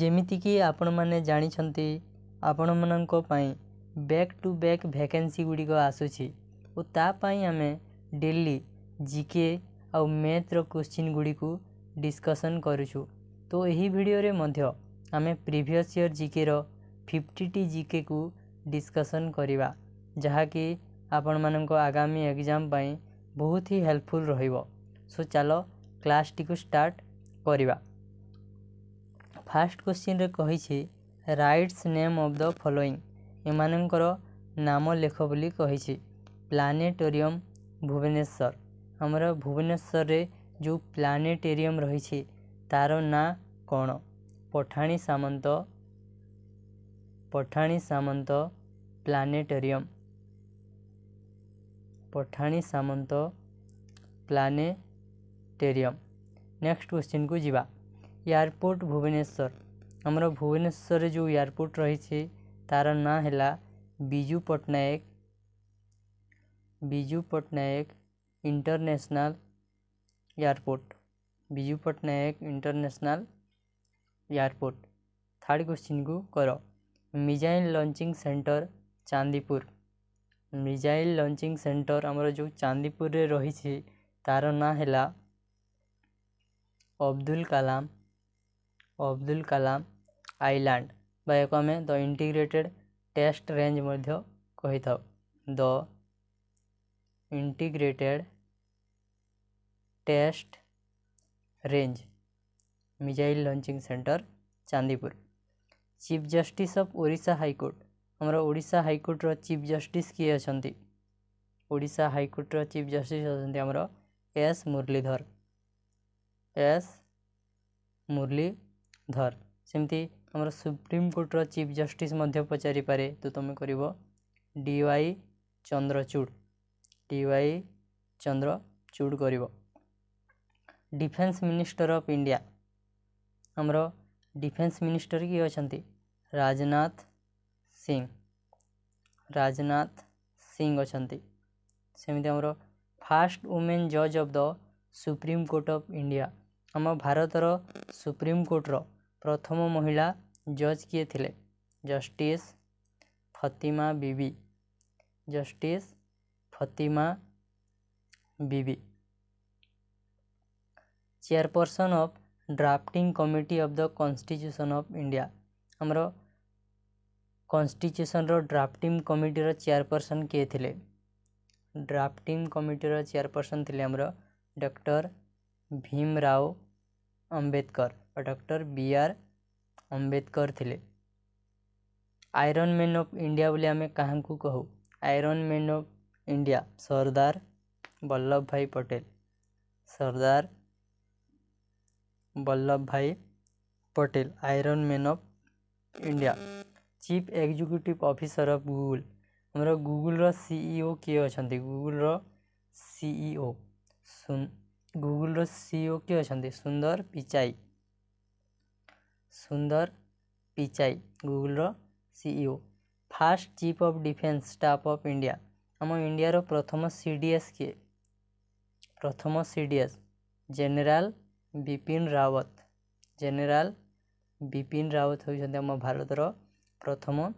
ଯେମିତିକି ଆପଣମାନେ ଜାଣିଛନ୍ତି ଆପଣମାନଙ୍କ ପାଇଁ ବ୍ୟାକ୍ ଟୁ ବ୍ୟାକ୍ ଭ୍ୟାକେନ୍ସି ଗୁଡ଼ିକ ଆସୁଛି ଓ ତା ପାଇଁ ଆମେ ଡେଲି ଜି କେ ଆଉ ମ୍ୟାଥ୍ର କୋଶ୍ଚିନ୍ ଗୁଡ଼ିକୁ ଡିସ୍କସନ୍ କରୁଛୁ ତ ଏହି ଭିଡ଼ିଓରେ ମଧ୍ୟ ଆମେ ପ୍ରିଭିୟସ୍ ଇୟର୍ ଜି କେର ଫିଫ୍ଟିଟି ଜି କେକୁ ଡିସ୍କସନ୍ କରିବା ଯାହାକି ଆପଣମାନଙ୍କ ଆଗାମୀ ଏକ୍ଜାମ୍ ପାଇଁ ବହୁତ ହି ହେଲ୍ପଫୁଲ୍ ରହିବ ସୋ ଚାଲ କ୍ଲାସ୍ଟିକୁ ଷ୍ଟାର୍ଟ କରିବା ଫାର୍ଷ୍ଟ କୋଶ୍ଚିନ୍ରେ କହିଛି writes name of the following ଏମାନଙ୍କର ନାମ ଲେଖ ବୋଲି କହିଛି ପ୍ଲାନେଟୋରିୟମ୍ ଭୁବନେଶ୍ୱର ଆମର ଭୁବନେଶ୍ୱରରେ ଯେଉଁ ପ୍ଲାନେଟେରିୟମ୍ ରହିଛି ତା'ର ନାଁ କ'ଣ Pathani Samanta Pathani Samanta planetarium Pathani Samanta planetarium next କ୍ୱେଶ୍ଚିନ୍କୁ ଯିବା ଏୟାରପୋର୍ଟ ଭୁବନେଶ୍ୱର ଆମର ଭୁବନେଶ୍ୱରରେ ଯେଉଁ ଏୟାରପୋର୍ଟ ରହିଛି ତା'ର ନାଁ ହେଲା Biju Patnaik Biju Patnaik international airport Biju Patnaik international airport third କ୍ୱେଶ୍ଚିନ୍କୁ କର missile launching centre Chandipur missile launching centre ଆମର ଯେଉଁ ଚାନ୍ଦିପୁରରେ ରହିଛି ତା'ର ନାଁ ହେଲା ଅବଦୁଲ କାଲାମ अब्दुल कलाम आईलैंड को आम द इंटीग्रेटेड टेस्ट रेंज मध्य the integrated test range missile launching centre Chandipur chief justice of Odisha high court आमर ओडा हाइकोर्टर चीफ जस्टिस किए अच्छा ओडा हाइकोर्टर चीफ जस्टिस अच्छा S Muralidhar S Muralidhar ସେମିତି ଆମର ସୁପ୍ରିମକୋର୍ଟର ଚିଫ୍ ଜଷ୍ଟିସ୍ ମଧ୍ୟ ପଚାରିପାରେ ତ ତୁମେ କରିବ D Y Chandrachud D Y Chandrachud କରିବ ଡିଫେନ୍ସ ମିନିଷ୍ଟର ଅଫ୍ ଇଣ୍ଡିଆ ଆମର ଡିଫେନ୍ସ ମିନିଷ୍ଟର କିଏ ଅଛନ୍ତି ରାଜନାଥ ସିଂ ରାଜନାଥ ସିଂ ଅଛନ୍ତି ସେମିତି ଆମର ଫାଷ୍ଟ ଓମେନ୍ ଜଜ୍ of the supreme court of India ଆମ ଭାରତର ସୁପ୍ରିମକୋର୍ଟର प्रथम महिला जज किए थे justice Fathima Beevi justice Fathima Beevi chairperson of drafting committee of the constitution of India आमर कन्स्टिट्यूसन ड्राफ्टिंग कमिटर चेयरपर्सन किए थे ड्राफ्टिंग कमिटर चेयरपर्सन थे आमर डॉक्टर भीमराव राव अंबेडकर और डॉक्टर बी आर अम्बेदकर थिले आयरन मैन अफ इंडिया बोली आम क्या कहू iron man of India Sardar Vallabhbhai Patel Sardar Vallabhbhai Patel iron man of India chief executive officer of Google आमर गूगल सीईओ किए अच्छा गूगल सीईओ सुन गूगल सीईओ किए अच्छा सुंदर पिचाई ସୁନ୍ଦର ପିଚାଇ ଗୁଗୁଲ୍ର CEO first chief of defence staff of India ଆମ ଇଣ୍ଡିଆର ପ୍ରଥମ ସି ଡି ଏସ୍ କିଏ ପ୍ରଥମ C D S general Bipin Rawat general Bipin Rawat ହେଉଛନ୍ତି ଆମ ଭାରତର ପ୍ରଥମ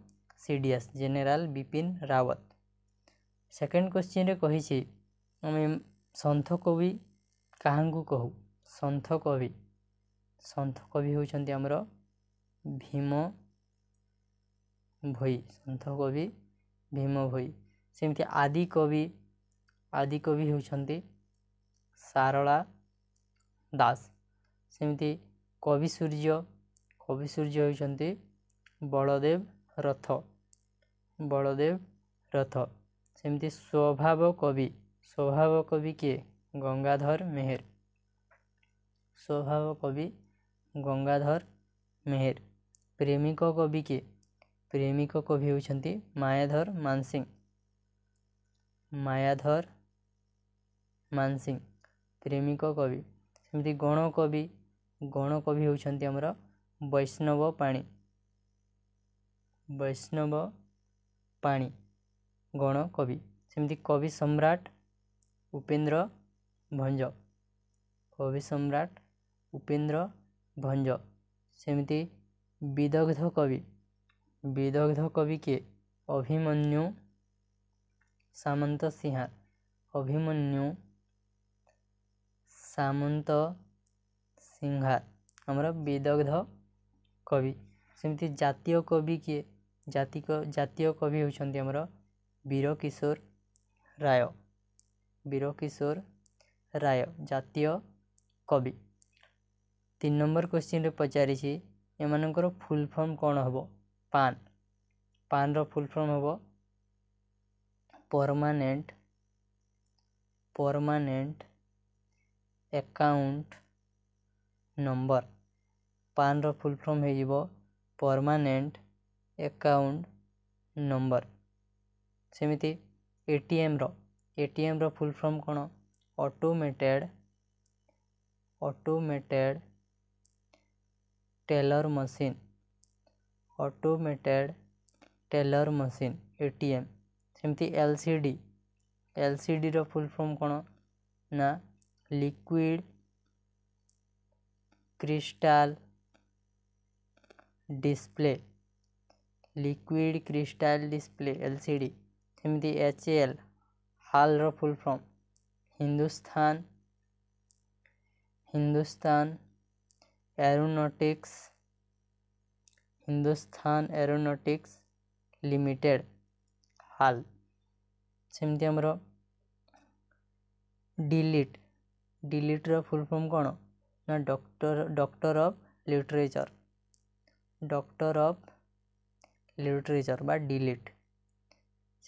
C D S general Bipin Rawat second କ୍ୱେଶ୍ଚିନ୍ରେ କହିଛି ଆମେ ସନ୍ଥ କବି କାହାଙ୍କୁ କହୁ ସନ୍ଥ କବି ସନ୍ଥ କବି ହେଉଛନ୍ତି ଆମର ଭୀମ ଭୋଇ ସନ୍ଥ କବି ଭୀମ ଭୋଇ ସେମିତି ଆଦି କବି ଆଦି କବି ହେଉଛନ୍ତି ସାରଳା ଦାସ ସେମିତି କବି ସୂର୍ଯ୍ୟ କବି ସୂର୍ଯ୍ୟ ହେଉଛନ୍ତି ବଳଦେବ ରଥ ବଳଦେବ ରଥ ସେମିତି ସ୍ୱଭାବ କବି ସ୍ୱଭାବ କବି କିଏ ଗଙ୍ଗାଧର ମେହେର ସ୍ୱଭାବ କବି ଗଙ୍ଗାଧର ମେହେର प्रेमिक कवि किए प्रेमिक कवि होती मायाधर मानसिंह मायाधर मानसिंह प्रेमिक कवि सेमती गणकवि गणकवि होमर वैष्णव पाणी वैष्णव पाणी गणकवि सेमती कवि सम्राट उपेन्द्र भंज कवि सम्राट उपेन्द्र भंज सेमती विदग्ध कवि विदग्ध कवि के अभिमन्यु सामंत सिंहार अभिमन्यु सामंत सिंहार आमर विदग्ध कवि सेमती जातीय कवि किए जाति जातीय कवि होती आमर वीर किशोर राय वीर किशोर राय जातीय कवि तीन नंबर क्वेश्चन पचारि ଏମାନଙ୍କର ଫୁଲ୍ ଫର୍ମ କ'ଣ ହେବ ପାନ୍ ପାନ୍ର ଫୁଲ୍ ଫର୍ମ ହେବ ପର୍ମାନେଣ୍ଟ ପର୍ମାନେଣ୍ଟ ଆକାଉଣ୍ଟ ନମ୍ବର ପାନ୍ର ଫୁଲ୍ ଫର୍ମ ହେଇଯିବ ପର୍ମାନେଣ୍ଟ ଆକାଉଣ୍ଟ ନମ୍ବର ସେମିତି ଏଟିଏମ୍ର ଏଟିଏମ୍ର ଫୁଲ୍ ଫର୍ମ କ'ଣ automated automated teller machine automated teller machine ATM सेमती एल सी एलसीडी एलसीडी रो फुल फॉर्म कौन ना liquid crystal display liquid crystal display D सेमती एच एल हाल रो full form Hindustan Hindustan aeronautics Hindustan aeronautics limited HAL सेमती आमर DLitt डिलीट्र full form कौन ना doctor doctor of literature doctor of literature बा डिलीट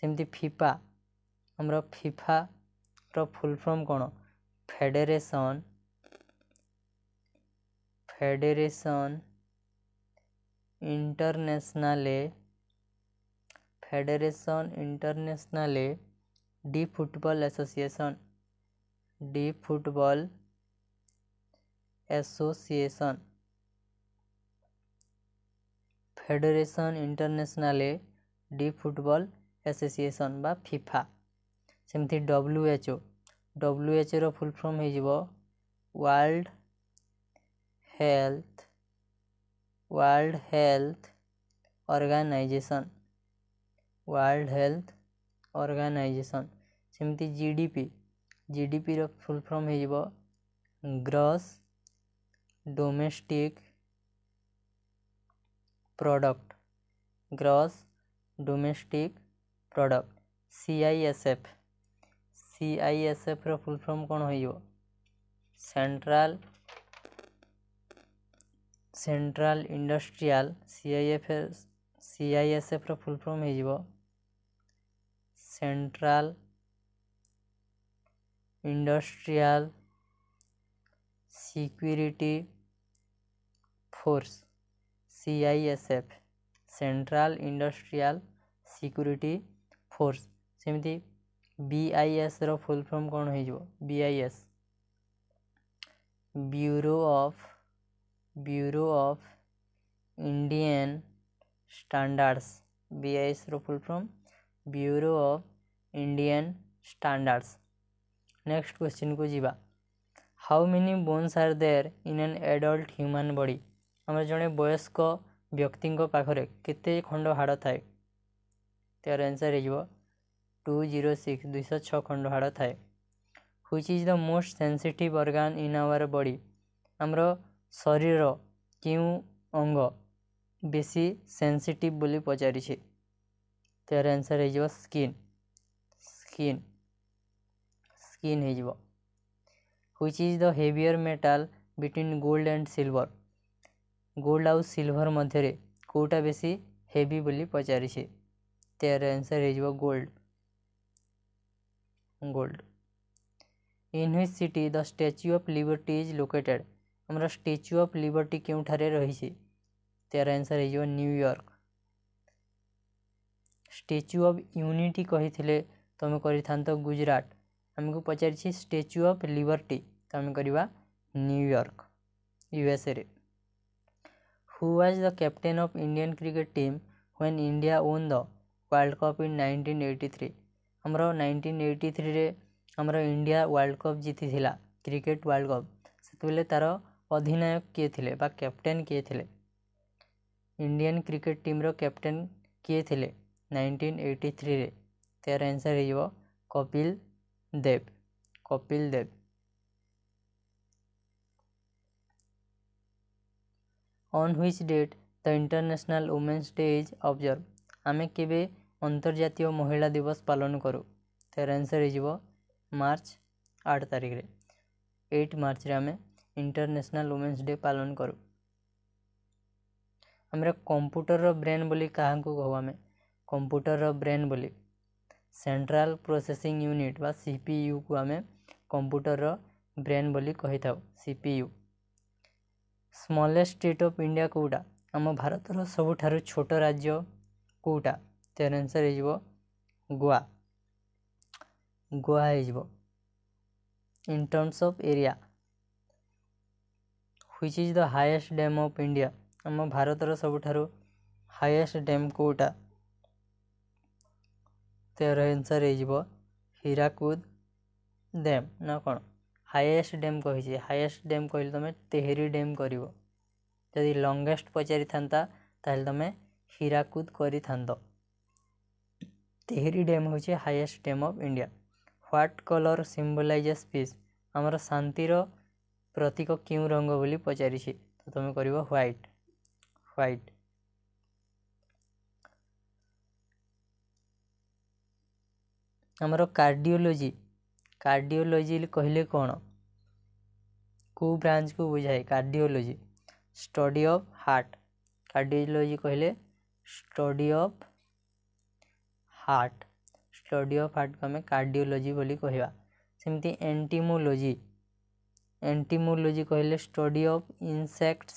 सेमती फिफा आमर फिफार फुल फॉर्म कौन federation federation internationale federation internationale de football association de football association federation internationale de football association बा फिफा सेमती डब्ल्यूएचओ डब्ल्यूएचओ रो फुल फॉर्म हो world health world health organization world health organization सेमती GDP GDP रो full form हो gross domestic product gross domestic product CISF CISF रो full form कौन हो central central industrial CIF CISF रो full form हो central industrial security force C I S F central industrial security force सेमती I S full form कौन हो BIS bureau of bureau of Indian standards B I S full from bureau of Indian standards next question को जीवा how many bones are there in an adult human body ଆମର ଜଣେ ବୟସ୍କ ବ୍ୟକ୍ତିଙ୍କ ପାଖରେ କେତେ ଖଣ୍ଡ ହାଡ଼ ଥାଏ ତା'ର ଆନ୍ସର୍ ହେଇଯିବ ଟୁ ଜିରୋ ସିକ୍ସ ଦୁଇଶହ ଛଅ ଖଣ୍ଡ ହାଡ଼ ଥାଏ which is the most sensitive organ in our body ଆମର ଶରୀରର କେଉଁ ଅଙ୍ଗ ବେଶୀ ସେନ୍ସିଟିଭ୍ ବୋଲି ପଚାରିଛି ତେର ଆନ୍ସର୍ ହେଇଯିବ ସ୍କିନ୍ ସ୍କିନ୍ ସ୍କିନ୍ ହେଇଯିବ which is the heavier metal between gold and silver gold ଆଉ ସିଲଭର୍ ମଧ୍ୟରେ କେଉଁଟା ବେଶୀ ହେଭି ବୋଲି ପଚାରିଛି ତେର ଆନ୍ସର୍ ହେଇଯିବ gold gold in which city the statue of liberty is located आमर स्टाच्यू अफ लिबर्टी के रही तरह आंसर है न्यूयॉर्क स्टैच्यू अफ यूनिटी कही तुम कर गुजरात को पचार स्टैच्यू अफ लिबर्टी तो आम करवा न्यूयॉर्क यूएसए रे who was the captain of Indian cricket team when India won the world cup in 1983 eighty three आमर नाइंटीन एट्टी थ्री आमर इंडिया वर्ल्ड कप जीति क्रिकेट वर्ल्ड कप से तार अधिनायक किए थे कैप्टेन किए थे इंडियन क्रिकेट टीम रो कैप्टेन किए थे नाइंटीन एट्टी थ्री तेरह आंसर हो Kapil Dev Kapil Dev on which date the international women's day is observe आमे केवे अंतर्जात महिला दिवस पालन करूँ तेरह आंसर हो मार्च आठ तारिख रे एट मार्च रे आमे ଇଣ୍ଟରନ୍ୟାସନାଲ୍ ଓମେନ୍ସ ଡେ ପାଳନ କରୁ ଆମର କମ୍ପ୍ୟୁଟରର ବ୍ରେନ୍ ବୋଲି କାହାକୁ କହୁ ଆମେ କମ୍ପ୍ୟୁଟରର ବ୍ରେନ୍ ବୋଲି ସେଣ୍ଟ୍ରାଲ୍ ପ୍ରୋସେସିଂ ୟୁନିଟ୍ ବା ସିପିୟୁକୁ ଆମେ କମ୍ପ୍ୟୁଟରର ବ୍ରେନ୍ ବୋଲି କହିଥାଉ CPU smallest state of India କେଉଁଟା ଆମ ଭାରତର ସବୁଠାରୁ ଛୋଟ ରାଜ୍ୟ କେଉଁଟା ତେର ଆନ୍ସର୍ ହେଇଯିବ ଗୋଆ ଗୋଆ ହେଇଯିବ in terms of area which is the highest dam of India ଆମ ଭାରତର ସବୁଠାରୁ ହାଏଷ୍ଟ ଡ୍ୟାମ୍ କେଉଁଟା ତା'ର ଆନ୍ସର୍ ହେଇଯିବ ହୀରାକୁଦ ଡ୍ୟାମ୍ ନା କ'ଣ ହାଏଷ୍ଟ ଡ୍ୟାମ୍ କହିଛି ହାଏଷ୍ଟ ଡ୍ୟାମ୍ କହିଲେ ତୁମେ ତେହେରି ଡ୍ୟାମ୍ କରିବ ଯଦି ଲଙ୍ଗେଷ୍ଟ ପଚାରିଥାନ୍ତା ତାହେଲେ ତୁମେ ହୀରାକୁଦ କରିଥାନ୍ତ ତେହେରି ଡ୍ୟାମ୍ ହେଉଛି highest dam of India what colour symbolises peace ଆମର ଶାନ୍ତିର ପ୍ରତୀକ କେଉଁ ରଙ୍ଗ ବୋଲି ପଚାରିଛି ତ ତୁମେ କରିବ ହ୍ୱାଇଟ୍ ହ୍ୱାଇଟ୍ ଆମର କାର୍ଡ଼ିଓଲୋଜି କାର୍ଡ଼ିଓଲୋଜି କହିଲେ କ'ଣ କେଉଁ ବ୍ରାଞ୍ଚକୁ ବୁଝାଏ cardiology study of heart cardiology କହିଲେ study of heart study of ହାର୍ଟକୁ ଆମେ କାର୍ଡ଼ିଓଲୋଜି ବୋଲି କହିବା ସେମିତି ଏଣ୍ଟିମୋଲୋଜି एंटीमोलोजी कहले study of insects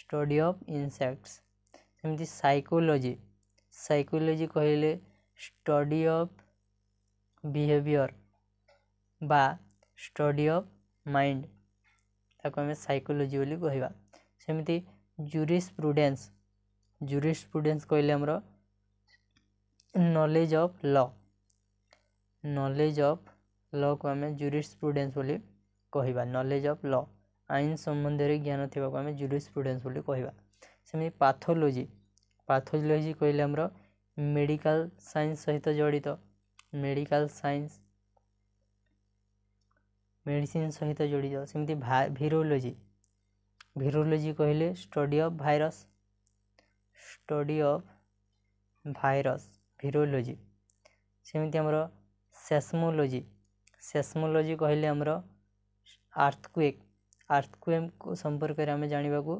study of insects सेमती साइकोलोजी साइकोलोजी कहले स्टडी अफ बिहेवियर बा स्टडी अफ माइंड ताको हमें साइकोलोजी बोली कहवा सेमती जुरीस्प्रुडेंस जुरीस्प्रुडेंस कहले हमरो knowledge of law knowledge of law को हमें जुरीस्प्रुडेंस बोली କହିବା ନଲେଜ୍ ଅଫ୍ ଲ ଆଇନ ସମ୍ବନ୍ଧରେ ଜ୍ଞାନ ଥିବାକୁ ଆମେ ଜୁରିସ୍ପ୍ରୁଡେନ୍ସ ବୋଲି କହିବା ସେମିତି ପାଥୋଲୋଜି ପାଥୋଲୋଜି କହିଲେ ଆମର ମେଡ଼ିକାଲ ସାଇନ୍ସ ସହିତ ଜଡ଼ିତ ମେଡ଼ିକାଲ ସାଇନ୍ସ ମେଡ଼ିସିନ୍ ସହିତ ଜଡ଼ିତ ସେମିତି ଭିରୋଲୋଜି ଭିରୋଲୋଜି କହିଲେ study of virus study of virus virology ସେମିତି ଆମର ସେସ୍ମୋଲୋଜି ସେସ୍ମୋଲୋଜି କହିଲେ ଆମର ଆର୍ଥକ୍ୱେକ୍ ଆର୍ଥକ୍ୱେକ୍ ସମ୍ପର୍କରେ ଆମେ ଜାଣିବାକୁ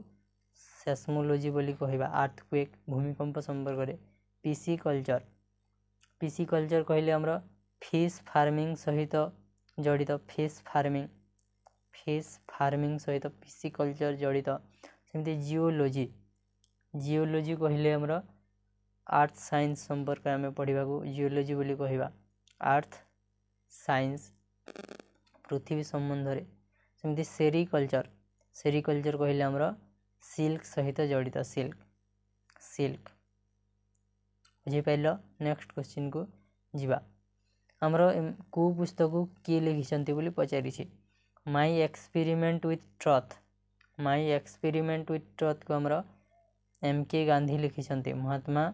ସେସ୍ମୋଲୋଜି ବୋଲି କହିବା ଆର୍ଥକ୍ୱେକ୍ ଭୂମିକମ୍ପ ସମ୍ପର୍କରେ ପିସି କଲଚର୍ ପିସି କଲଚର୍ କହିଲେ ଆମର ଫିସ୍ ଫାର୍ମିଂ ସହିତ ଜଡ଼ିତ ଫିସ୍ ଫାର୍ମିଂ ଫିସ୍ ଫାର୍ମିଂ ସହିତ ପିସି କଲଚର୍ ଜଡ଼ିତ ସେମିତି ଜିଓଲୋଜି ଜିଓଲୋଜି କହିଲେ ଆମର ଆର୍ଥ ସାଇନ୍ସ ସମ୍ପର୍କରେ ଆମେ ପଢ଼ିବାକୁ ଜିଓଲୋଜି ବୋଲି କହିବା ଆର୍ଥ ସାଇନ୍ସ ପୃଥିବୀ ସମ୍ବନ୍ଧରେ ସେମିତି ସେରିକଲଚର୍ ସେରିକଲଚର୍ କହିଲେ ଆମର ସିଲ୍କ ସହିତ ଜଡ଼ିତ ସିଲ୍କ ସିଲ୍କ ବୁଝିପାରିଲ ନେକ୍ସଟ କ୍ୱେଶ୍ଚିନ୍କୁ ଯିବା ଆମର କେଉଁ ପୁସ୍ତକକୁ କିଏ ଲେଖିଛନ୍ତି ବୋଲି ପଚାରିଛି my experiment with truth my experiment with ଟ୍ରଥ୍କୁ ଆମର ଏମ୍ କେ ଗାନ୍ଧୀ ଲେଖିଛନ୍ତି Mahatma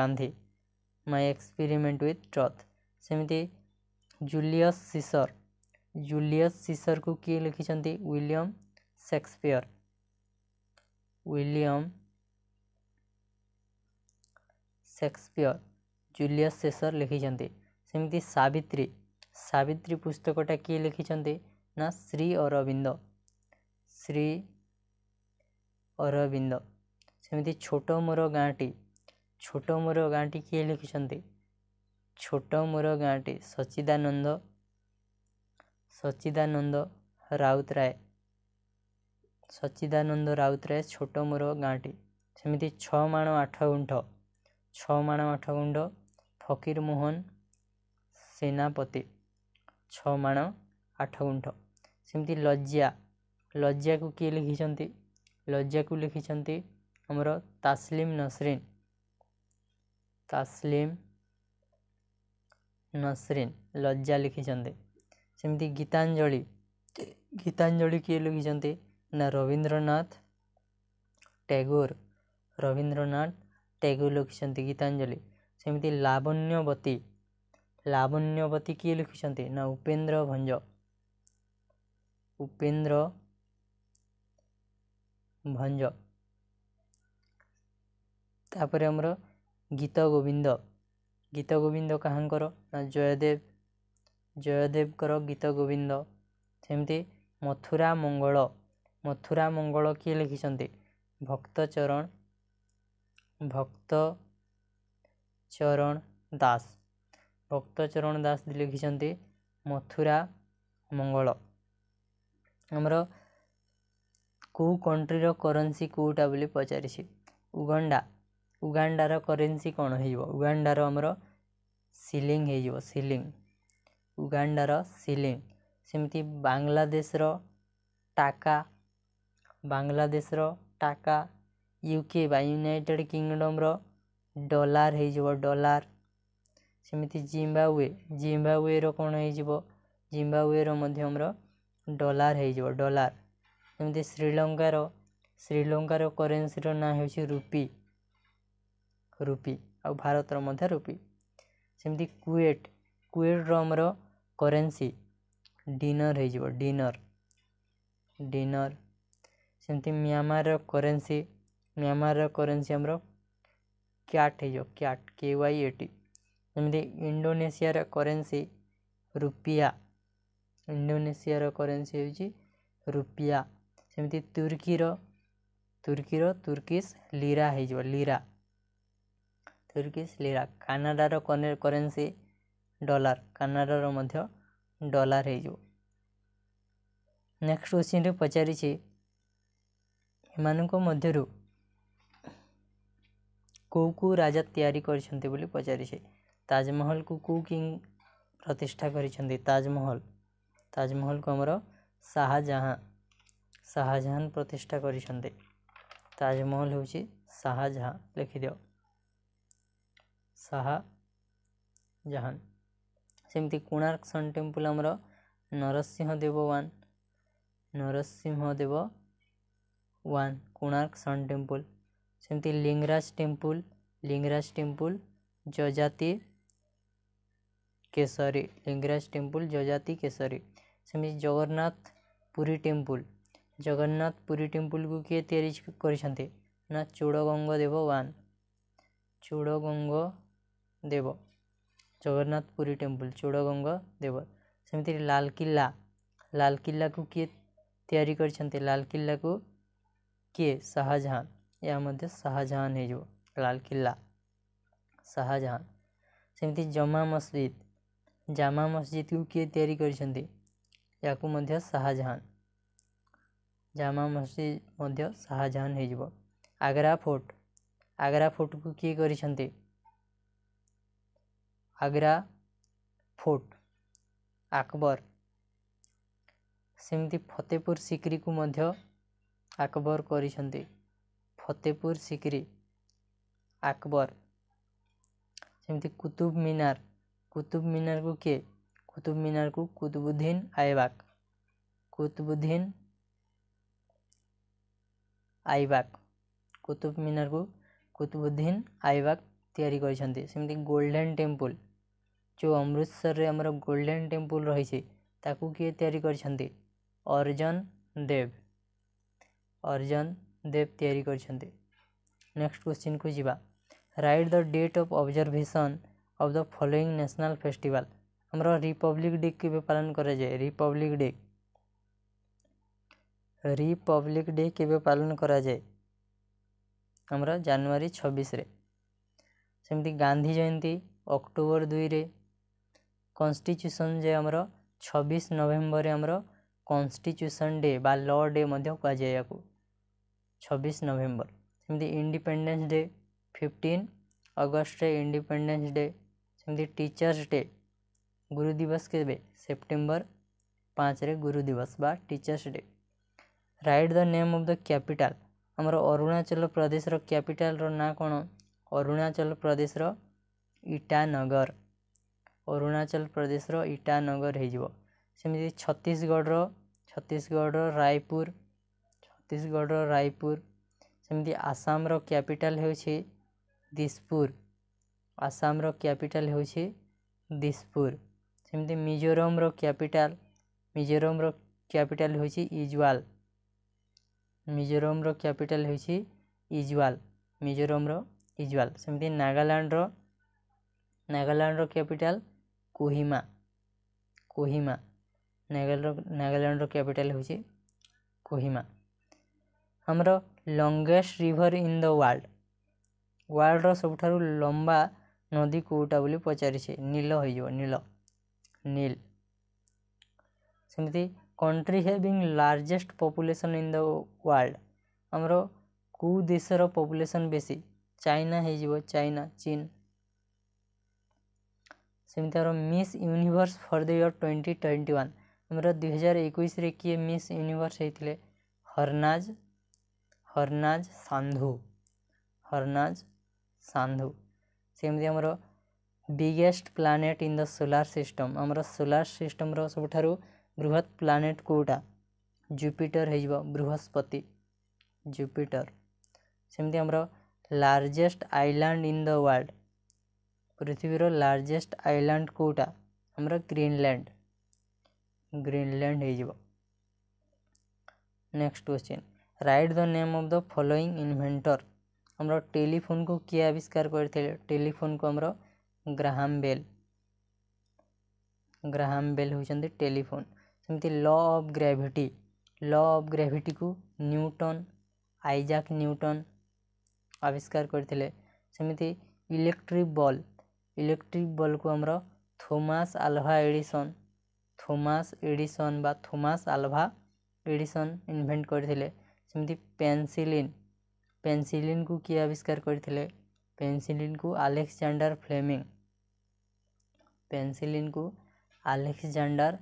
Gandhi my experiment with truth ସେମିତି ଜୁଲିୟସ୍ ସିସର जूलीयस सीसर को किए लिखिंट William Shakespeare William Shakespeare Julius Caesar लिखिंट सेमती सवित्री सवित्री पुस्तक किए लिखिंट ना श्री अरविंद श्री अरविंद सेमती छोट मोर गाँटी छोट मोर गाँटी किए लिखिंट छोट मोर गाँटी सच्चिदानंद ସଚ୍ଚିଦାନନ୍ଦ ରାଉତରାୟ ସଚ୍ଚିଦାନନ୍ଦ ରାଉତରାୟ ଛୋଟ ମୋର ଗାଁଟି ସେମିତି ଛଅ ମାଣ ଆଠ ଗୁଣ୍ଠ ଛଅ ମାଣ ଆଠ ଗୁଣ୍ଠ ଫକୀରମୋହନ ସେନାପତି ଛଅ ମାଣ ଆଠ ଗୁଣ୍ଠ ସେମିତି ଲଜ୍ଜା ଲଜ୍ଜାକୁ କିଏ ଲେଖିଛନ୍ତି ଲଜ୍ଜାକୁ ଲେଖିଛନ୍ତି ଆମର ତାସଲିମ ନସରିନ ତାସଲିମ ନସରିନ ଲଜ୍ଜା ଲେଖିଛନ୍ତି ସେମିତି ଗୀତାଞ୍ଜଳି ଗୀତାଞ୍ଜଳି କିଏ ଲେଖିଛନ୍ତି ନା ରବୀନ୍ଦ୍ରନାଥ ଟ୍ୟାଗୋର ରବୀନ୍ଦ୍ରନାଥ ଟ୍ୟାଗୋର ଲେଖିଛନ୍ତି ଗୀତାଞ୍ଜଳି ସେମିତି ଲାବଣ୍ୟବତୀ ଲାବଣ୍ୟବତୀ କିଏ ଲେଖିଛନ୍ତି ନା ଉପେନ୍ଦ୍ର ଭଞ୍ଜ ଉପେନ୍ଦ୍ର ଭଞ୍ଜ ତାପରେ ଆମର ଗୀତ ଗୋବିନ୍ଦ ଗୀତ ଗୋବିନ୍ଦ କାହାଙ୍କର ନା ଜୟଦେବ ଜୟଦେବଙ୍କର ଗୀତ ଗୋବିନ୍ଦ ସେମିତି ମଥୁରା ମଙ୍ଗଳ ମଥୁରା ମଙ୍ଗଳ କିଏ ଲେଖିଛନ୍ତି ଭକ୍ତ ଚରଣ ଭକ୍ତ ଚରଣ ଦାସ ଭକ୍ତ ଚରଣ ଦାସ ଲେଖିଛନ୍ତି ମଥୁରା ମଙ୍ଗଳ ଆମର କେଉଁ କଣ୍ଟ୍ରିର କରେନ୍ସି କେଉଁଟା ବୋଲି ପଚାରିଛି ଉଗାଣ୍ଡା ଉଗାଣ୍ଡାର କରେନ୍ସି କ'ଣ ହେଇଯିବ ଉଗାଣ୍ଡାର ଆମର ସିଲିଂ ହେଇଯିବ ସିଲିଂ ଉଗାଣ୍ଡାର ସିଲିଂ ସେମିତି ବାଂଲାଦେଶର ଟାକା ବାଂଲାଦେଶର ଟାକା ୟୁ କେ ବା ୟୁନାଇଟେଡ଼୍ କିଙ୍ଗଡ଼ମ୍ର ଡଲାର୍ ହେଇଯିବ ଡଲାର୍ ସେମିତି ଜିମ୍ବାୱେ ଜିମ୍ବାୱେର କ'ଣ ହେଇଯିବ ଜିମ୍ବାୱେର ମଧ୍ୟ ଆମର ଡଲାର୍ ହେଇଯିବ ଡଲାର୍ ସେମିତି ଶ୍ରୀଲଙ୍କାର ଶ୍ରୀଲଙ୍କାର କରେନ୍ସିର ନାଁ ହେଉଛି ରୁପି ରୁପି ଆଉ ଭାରତର ମଧ୍ୟ ରୁପି ସେମିତି କୁଏଟ୍ କୁଏଟ୍ର ଆମର करेन्सी डिनर होनर डिनर सेमती म्यांमार करेन्सी म्यांमार करेन्सी आमर क्याट हो kyat K Y A T एमती Indonesia currency rupiah Indonesia currency हूँ रुपया सेमती तुर्की तुर्की तुर्कीस लीरा हो लीरा तुर्की लीरा कानाडार करेन्सी ଡଲାର୍ କାନାଡ଼ାର ମଧ୍ୟ ଡଲାର୍ ହେଇଯିବ ନେକ୍ସଟ୍ କୋଶ୍ଚିନ୍ରେ ପଚାରିଛି ଏମାନଙ୍କ ମଧ୍ୟରୁ କେଉଁ କେଉଁ ରାଜା ତିଆରି କରିଛନ୍ତି ବୋଲି ପଚାରିଛି ତାଜମହଲକୁ କେଉଁ କିଙ୍ଗ ପ୍ରତିଷ୍ଠା କରିଛନ୍ତି ତାଜମହଲ ତାଜମହଲକୁ ଆମର ଶାହାଜାହାଁ ଶାହାଜାହାନ ପ୍ରତିଷ୍ଠା କରିଛନ୍ତି ତାଜମହଲ ହେଉଛି ଶାହାଜାହାଁ ଲେଖିଦିଅ ଶାହାଜାହାନ सेमती कोणार्क सन टेम्पल आमर Narasimhadeva one Deva one Konark sun temple सेमती लिंगराज टेम्पुल लिंगराज टेम्पुल जजाति केसरी लिंगराज टेम्पुल जजाति केशरी सेम जगन्नाथ पुरी टेम्पल जगन्नाथ पुरी टेम्पुल को किए या ना देव वन देव जगन्नाथपुरी टेम्पल चोड़गंग देव सेमती लाल किला लाल किला को किए या कर लाल किला को किए शाहजहां यह शाहजहान हो लाल किला शाहजहां सेमती जमा मस्जिद जमा मस्जिद को किए तैयारी कर जामा मस्जिद शाहजहान हो आगरा फोर्ट आगरा फोर्ट को किए करते আগ্রা ଫୋର୍ଟ ଆକବର ସେମିତି ଫତେପୁର ସିକ୍ରିକୁ ମଧ୍ୟ ଆକବର କରିଛନ୍ତି ଫତେପୁର ସିକ୍ରି ଆକବର ସେମିତି କୁତୁବ ମିନାର କୁତୁବ ମିନାରକୁ କିଏ କୁତୁବ ମିନାରକୁ କୁତୁବୁଦ୍ଦିନ ଆଇବାକ କୁତୁବୁଦ୍ଦିନ ଆଇବାକ କୁତୁବ ମିନାରକୁ କୁତୁବୁଦ୍ଦିନ ଆଇବାକ ତିଆରି କରିଛନ୍ତି ସେମିତି ଗୋଲ୍ଡେନ୍ ଟେମ୍ପଲ୍ ଯେଉଁ ଅମୃତସରରେ ଆମର ଗୋଲ୍ଡେନ୍ ଟେମ୍ପଲ୍ ରହିଛି ତାକୁ କିଏ ତିଆରି କରିଛନ୍ତି ଅର୍ଜନ ଦେବ ଅର୍ଜନ ଦେବ ତିଆରି କରିଛନ୍ତି ନେକ୍ସଟ କୋଶ୍ଚିନ୍କୁ ଯିବା write the date of observation of the following national festival ଆମର ରିପବ୍ଲିକ୍ ଡେ କେବେ ପାଳନ କରାଯାଏ ରିପବ୍ଲିକ୍ ଡେ ରିପବ୍ଲିକ୍ ଡେ କେବେ ପାଳନ କରାଯାଏ ଆମର ଜାନୁଆରୀ ଛବିଶରେ ସେମିତି ଗାନ୍ଧୀ ଜୟନ୍ତୀ ଅକ୍ଟୋବର ଦୁଇରେ କନଷ୍ଟିଚ୍ୟୁସନ୍ ଯେ ଆମର ଛବିଶ ନଭେମ୍ବରରେ ଆମର କନଷ୍ଟିଚ୍ୟୁସନ୍ ଡେ ବା ଲ ଡେ ମଧ୍ୟ କୁହାଯାଏ ଏହାକୁ ଛବିଶ ନଭେମ୍ବର ସେମିତି ଇଣ୍ଡିପେଣ୍ଡେନ୍ସ ଡେ ଫିଫ୍ଟିନ୍ ଅଗଷ୍ଟରେ ଇଣ୍ଡିପେଣ୍ଡେନ୍ସ ଡେ ସେମିତି ଟିଚର୍ସ ଡେ ଗୁରୁ ଦିବସ କେବେ ସେପ୍ଟେମ୍ବର ପାଞ୍ଚରେ ଗୁରୁ ଦିବସ ବା teachers day write the name of the capital ଆମର ଅରୁଣାଚଳ ପ୍ରଦେଶର କ୍ୟାପିଟାଲ୍ର ନାଁ କ'ଣ ଅରୁଣାଚଳ ପ୍ରଦେଶର ଇଟାନଗର ଅରୁଣାଚଳ ପ୍ରଦେଶର ଇଟାନଗର ହେଇଯିବ ସେମିତି ଛତିଶଗଡ଼ର ଛତିଶଗଡ଼ର ରାୟପୁର ଛତିଶଗଡ଼ର ରାୟପୁର ସେମିତି ଆସାମର କ୍ୟାପିଟାଲ ହେଉଛି ଦିସପୁର ଆସାମର କ୍ୟାପିଟାଲ୍ ହେଉଛି ଦିସପୁର ସେମିତି ମିଜୋରାମର କ୍ୟାପିଟାଲ ମିଜୋରାମର କ୍ୟାପିଟାଲ୍ ହେଉଛି ଇଜୱାଲ ମିଜୋରାମର କ୍ୟାପିଟାଲ ହେଉଛି ଇଜୱାଲ ମିଜୋରାମର ଇଜୱାଲ ସେମିତି ନାଗାଲାଣ୍ଡର ନାଗାଲାଣ୍ଡର କ୍ୟାପିଟାଲ କୋହିମା କୋହିମା ନାଗାଲ୍ୟାଣ୍ଡର କ୍ୟାପିଟାଲ୍ ହେଉଛି କୋହିମା ଆମର longest river in the world ୱାର୍ଲଡ଼ର ସବୁଠାରୁ ଲମ୍ବା ନଦୀ କେଉଁଟା ବୋଲି ପଚାରିଛି ନୀଳ ହୋଇଯିବ ନୀଳ ନୀଲ ସେମିତି country having largest population in the world ଆମର କେଉଁ ଦେଶର ପପୁଲେସନ୍ ବେଶୀ ଚାଇନା ହେଇଯିବ ଚାଇନା ଚୀନ୍ सेमती Miss Universe for the year twenty twenty one दुई हजार एक किए मिस यूनिभर्स होते हरनाज हरनाज सांधु हरनाज सांधु सेमती आमर biggest planet in the solar system आम सोलार सिस्टम रुठ बृहत प्लानेट कौटा जुपिटर हो बृहस्पति जुपिटर सेमती आमर largest island in the world पृथ्वीर लारजेस्ट आईलैंड कौटा आम Greenland Greenland next question write the name of the following inventor आम टेलीफोन को किए आविष्कार कर टेलीफोन को आम ग्राहम बेल ग्राहम बेल हूँ टेलीफोन सेमती law of gravity law of gravity को न्यूटन आइजाक न्यूटन आविष्कार करते इलेक्ट्रिक बल्ब इलेक्ट्रिक बल्ब को आमर Thomas Alva Edison Thomas Edison बा थोमास आलभा इनभेट इनभेन्ट करतेमती पेनसिलीन पेनसिलीन को किए आविष्कार करते पेनसिलीन को आलेक्जाडर फ्लेमिंग पेनसिलीन को आलेक्जाडर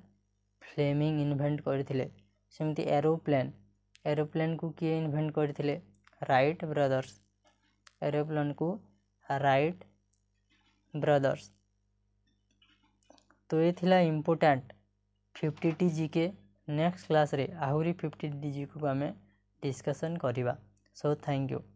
फ्लेमिंग इनभेन्ट करतेमती एरोप्लेन एरोप्लेन को किए इनभेन्ट करते रईट ब्रदर्स एरोप्लेन को रईट ବ୍ରଦର୍ସ ତ ଏ ଥିଲା ଇମ୍ପୋର୍ଟାଣ୍ଟ ଫିଫ୍ଟିଟି ଜି କେ ନେକ୍ସଟ କ୍ଲାସ୍ରେ ଆହୁରି ଫିଫ୍ଟି ଟି ଜିକୁ ଆମେ ଡିସ୍କସନ୍ କରିବା ସୋ ଥ୍ୟାଙ୍କ ୟୁ